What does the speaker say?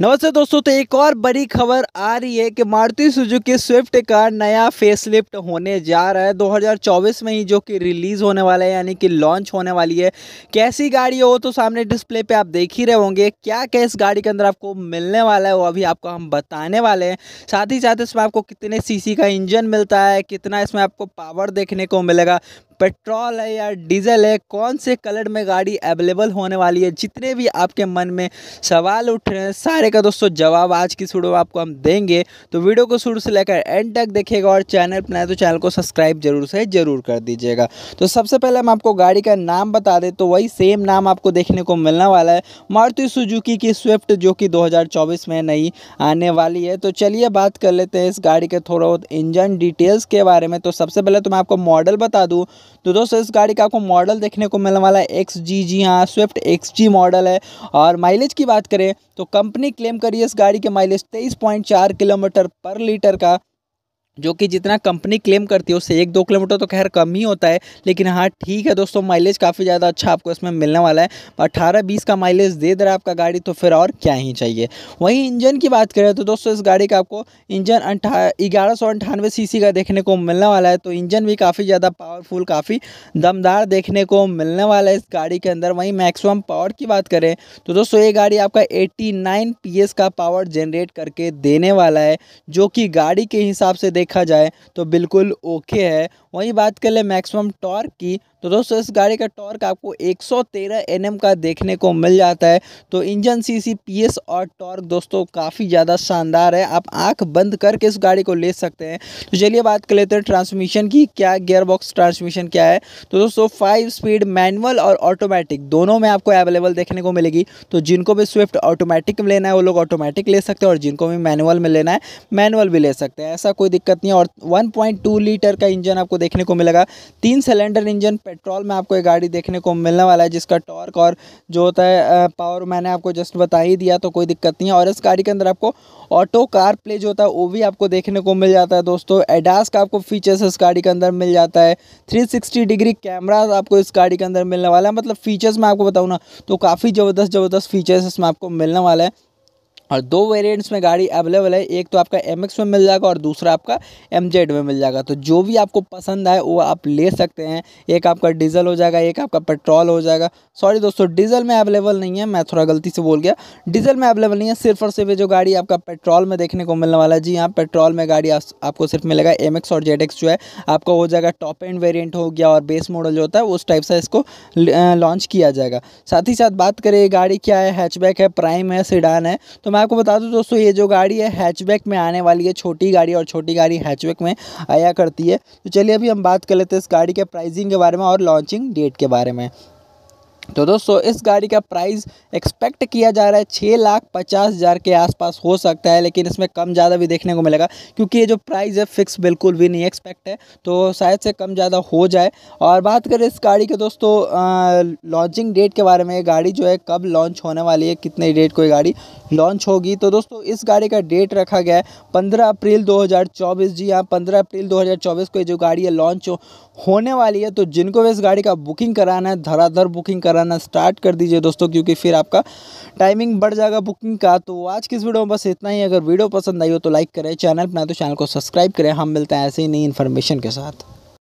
नमस्ते दोस्तों तो एक और बड़ी खबर आ रही है कि मारुति सुजुकी स्विफ्ट का नया फेसलिफ्ट होने जा रहा है 2024 में ही जो कि रिलीज़ होने वाला है यानी कि लॉन्च होने वाली है कैसी गाड़ी हो तो सामने डिस्प्ले पे आप देख ही रहे होंगे क्या क्या इस गाड़ी के अंदर आपको मिलने वाला है वो अभी आपको हम बताने वाले हैं साथ ही साथ इसमें आपको कितने सी का इंजन मिलता है कितना इसमें आपको पावर देखने को मिलेगा पेट्रोल है या डीजल है कौन से कलर में गाड़ी अवेलेबल होने वाली है जितने भी आपके मन में सवाल उठ रहे हैं सारे का दोस्तों जवाब आज की शुरू में आपको हम देंगे तो वीडियो को शुरू से लेकर एंड तक देखिएगा और चैनल पर तो चैनल को सब्सक्राइब जरूर से जरूर कर दीजिएगा तो सबसे पहले हम आपको गाड़ी का नाम बता दें तो वही सेम नाम आपको देखने को मिलने वाला है मारुति सुजुकी की स्विफ्ट जो कि दो में नहीं आने वाली है तो चलिए बात कर लेते हैं इस गाड़ी के थोड़ा बहुत इंजन डिटेल्स के बारे में तो सबसे पहले तो मैं आपको मॉडल बता दूँ तो दोस्तों इस गाड़ी का आपको मॉडल देखने को मिलने वाला है एक्स जी जी हाँ स्विफ्ट एक्स जी मॉडल है और माइलेज की बात करें तो कंपनी क्लेम करी है इस गाड़ी के माइलेज तेईस पॉइंट चार किलोमीटर पर लीटर का जो कि जितना कंपनी क्लेम करती है उससे एक दो किलोमीटर तो खैर कम ही होता है लेकिन हाँ ठीक है दोस्तों माइलेज काफ़ी ज़्यादा अच्छा आपको इसमें मिलने वाला है अट्ठारह बीस का माइलेज दे दे रहा है आपका गाड़ी तो फिर और क्या ही चाहिए वहीं इंजन की बात करें तो दोस्तों इस गाड़ी का आपको इंजन अंठा ग्यारह सौ अंठानवे सी का देखने को मिलने वाला है तो इंजन भी काफ़ी ज़्यादा पावरफुल काफ़ी दमदार देखने को मिलने वाला है इस गाड़ी के अंदर वहीं मैक्सिमम पावर की बात करें तो दोस्तों ये गाड़ी आपका एट्टी नाइन का पावर जनरेट करके देने वाला है जो कि गाड़ी के हिसाब से देख देखा जाए तो बिल्कुल ओके है वहीं बात कर ले मैक्सिमम टॉर्क की तो दोस्तों इस गाड़ी का टॉर्क आपको 113 एनएम का देखने को मिल जाता है तो इंजन सीसी पीएस और टॉर्क दोस्तों काफ़ी ज़्यादा शानदार है आप आंख बंद करके इस गाड़ी को ले सकते हैं तो चलिए बात कर लेते हैं ट्रांसमिशन की क्या गियरबॉक्स ट्रांसमिशन क्या है तो दोस्तों फाइव स्पीड मैनुअल और ऑटोमेटिक दोनों में आपको अवेलेबल देखने को मिलेगी तो जिनको भी स्विफ्ट ऑटोमेटिक में लेना है वो लोग ऑटोमेटिक ले सकते हैं और जिनको भी मैनुअल में लेना है मैनुअल भी ले सकते हैं ऐसा कोई दिक्कत नहीं है और वन लीटर का इंजन आपको देखने को मिलेगा तीन सिलेंडर इंजन पेट्रोल में आपको ये गाड़ी देखने को मिलने वाला है जिसका टॉर्क और जो होता है पावर मैंने आपको जस्ट बता ही दिया तो कोई दिक्कत नहीं है और इस गाड़ी के अंदर आपको ऑटो कार प्ले जो होता है वो भी आपको देखने को मिल जाता है दोस्तों एडास का आपको फीचर्स इस गाड़ी के अंदर मिल जाता है थ्री डिग्री कैमरा आपको इस गाड़ी के अंदर मिलने वाला है मतलब फीचर्स मैं आपको बताऊँ ना तो काफ़ी ज़बरदस्त ज़बरदस्त फीचर्स इसमें आपको मिलने वाला है और दो वेरिएंट्स में गाड़ी अवेलेबल है एक तो आपका एम में मिल जाएगा और दूसरा आपका एम में मिल जाएगा तो जो भी आपको पसंद आए वो आप ले सकते हैं एक आपका डीजल हो जाएगा एक आपका पेट्रोल हो जाएगा सॉरी दोस्तों डीजल में अवेलेबल नहीं है मैं थोड़ा गलती से बोल गया डीजल में अवेलेबल नहीं है सिर्फ और सिर्फ जो गाड़ी आपका पेट्रोल में देखने को मिलने वाला है जी हाँ पेट्रोल में गाड़ी आप, आपको सिर्फ मिलेगा एम और जेड जो है आपका हो जाएगा टॉप एंड वेरियंट हो गया और बेस मॉडल जो होता है उस टाइप से इसको लॉन्च किया जाएगा साथ ही साथ बात करें गाड़ी क्या है हैचबैक है प्राइम है सीडान है तो मैं आपको बता दूं दोस्तों ये जो गाड़ी है हैचबैक में आने वाली है छोटी गाड़ी और छोटी गाड़ी हैचबैक में आया करती है तो चलिए अभी हम बात कर लेते हैं इस गाड़ी के प्राइसिंग के बारे में और लॉन्चिंग डेट के बारे में तो दोस्तों इस गाड़ी का प्राइस एक्सपेक्ट किया जा रहा है छः लाख पचास हज़ार के आसपास हो सकता है लेकिन इसमें कम ज़्यादा भी देखने को मिलेगा क्योंकि ये जो प्राइस है फिक्स बिल्कुल भी नहीं एक्सपेक्ट है तो शायद से कम ज़्यादा हो जाए और बात करें इस गाड़ी के दोस्तों लॉन्चिंग डेट के बारे में ये गाड़ी जो है कब लॉन्च होने वाली है कितने डेट को ये गाड़ी लॉन्च होगी तो दोस्तों इस गाड़ी का डेट रखा गया है पंद्रह अप्रैल दो जी हाँ पंद्रह अप्रैल दो को ये जो गाड़ी है लॉन्च होने वाली है तो जिनको भी इस गाड़ी का बुकिंग कराना है धराधर बुकिंग कराना कराना स्टार्ट कर दीजिए दोस्तों क्योंकि फिर आपका टाइमिंग बढ़ जाएगा बुकिंग का तो आज किस वीडियो में बस इतना ही अगर वीडियो पसंद आई हो तो लाइक करें चैनल पर तो चैनल को सब्सक्राइब करें हम मिलते हैं ऐसे ही नई इन्फॉर्मेशन के साथ